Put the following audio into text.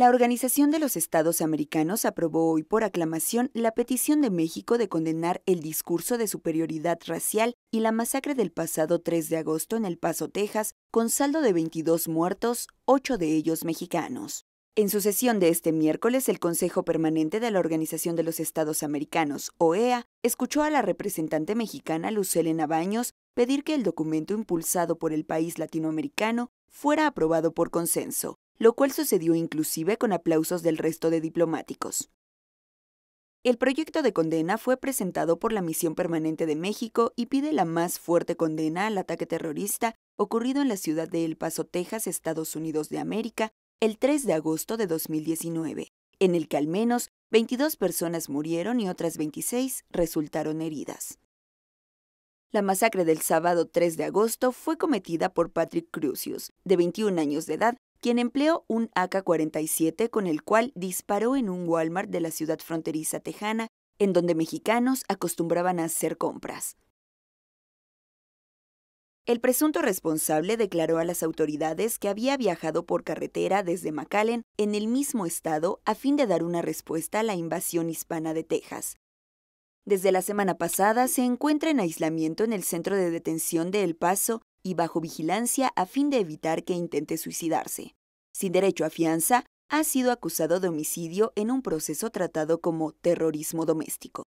La Organización de los Estados Americanos aprobó hoy por aclamación la petición de México de condenar el discurso de superioridad racial y la masacre del pasado 3 de agosto en El Paso, Texas, con saldo de 22 muertos, 8 de ellos mexicanos. En su sesión de este miércoles, el Consejo Permanente de la Organización de los Estados Americanos, OEA, escuchó a la representante mexicana Lucelena Baños pedir que el documento impulsado por el país latinoamericano fuera aprobado por consenso lo cual sucedió inclusive con aplausos del resto de diplomáticos. El proyecto de condena fue presentado por la Misión Permanente de México y pide la más fuerte condena al ataque terrorista ocurrido en la ciudad de El Paso, Texas, Estados Unidos de América, el 3 de agosto de 2019, en el que al menos 22 personas murieron y otras 26 resultaron heridas. La masacre del sábado 3 de agosto fue cometida por Patrick Crucius, de 21 años de edad, quien empleó un AK-47 con el cual disparó en un Walmart de la ciudad fronteriza tejana, en donde mexicanos acostumbraban a hacer compras. El presunto responsable declaró a las autoridades que había viajado por carretera desde McAllen en el mismo estado a fin de dar una respuesta a la invasión hispana de Texas. Desde la semana pasada se encuentra en aislamiento en el centro de detención de El Paso y bajo vigilancia a fin de evitar que intente suicidarse sin derecho a fianza, ha sido acusado de homicidio en un proceso tratado como terrorismo doméstico.